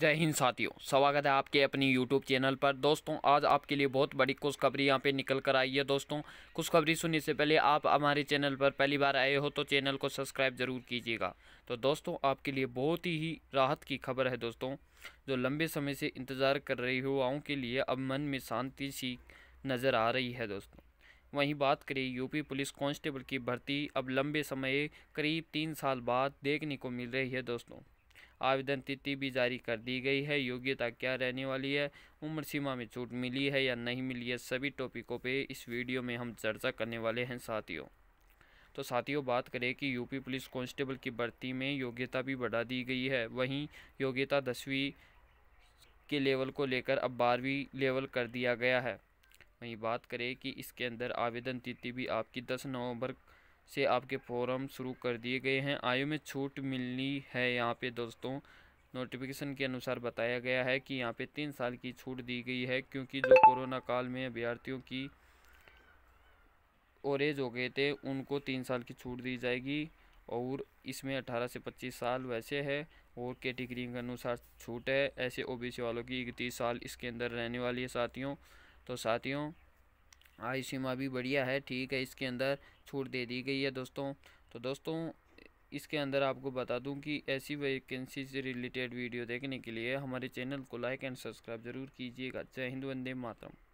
जय हिंद साथियों स्वागत है आपके अपनी यूट्यूब चैनल पर दोस्तों आज आपके लिए बहुत बड़ी खुशखबरी यहाँ पे निकल कर आई है दोस्तों खुशखबरी सुनने से पहले आप हमारे चैनल पर पहली बार आए हो तो चैनल को सब्सक्राइब जरूर कीजिएगा तो दोस्तों आपके लिए बहुत ही राहत की खबर है दोस्तों जो लंबे समय से इंतज़ार कर रही युवाओं के लिए अब मन में शांति सी नज़र आ रही है दोस्तों वहीं बात करें यूपी पुलिस कांस्टेबल की भर्ती अब लंबे समय करीब तीन साल बाद देखने को मिल रही है दोस्तों आवेदन तिथि भी जारी कर दी गई है योग्यता क्या रहने वाली है उम्र सीमा में छूट मिली है या नहीं मिली है सभी टॉपिकों पे इस वीडियो में हम चर्चा करने वाले हैं साथियों तो साथियों बात करें कि यूपी पुलिस कांस्टेबल की भर्ती में योग्यता भी बढ़ा दी गई है वहीं योग्यता दसवीं के लेवल को लेकर अब बारहवीं लेवल कर दिया गया है वहीं बात करें कि इसके अंदर आवेदन तिथि भी आपकी दस नवंबर से आपके फॉर्म शुरू कर दिए गए हैं आयु में छूट मिलनी है यहाँ पे दोस्तों नोटिफिकेशन के अनुसार बताया गया है कि यहाँ पे तीन साल की छूट दी गई है क्योंकि जो कोरोना काल में अभ्यर्थियों की और एज हो गए थे उनको तीन साल की छूट दी जाएगी और इसमें 18 से 25 साल वैसे है और कैटेगरी के अनुसार छूट है ऐसे ओबीसी वालों की इकतीस साल इसके अंदर रहने वाली है साथियों तो साथियों आय सीमा भी बढ़िया है ठीक है इसके अंदर छूट दे दी गई है दोस्तों तो दोस्तों इसके अंदर आपको बता दूं कि ऐसी वैकेंसी से रिलेटेड वीडियो देखने के लिए हमारे चैनल को लाइक एंड सब्सक्राइब ज़रूर कीजिएगा जय हिंद वंदे मातरम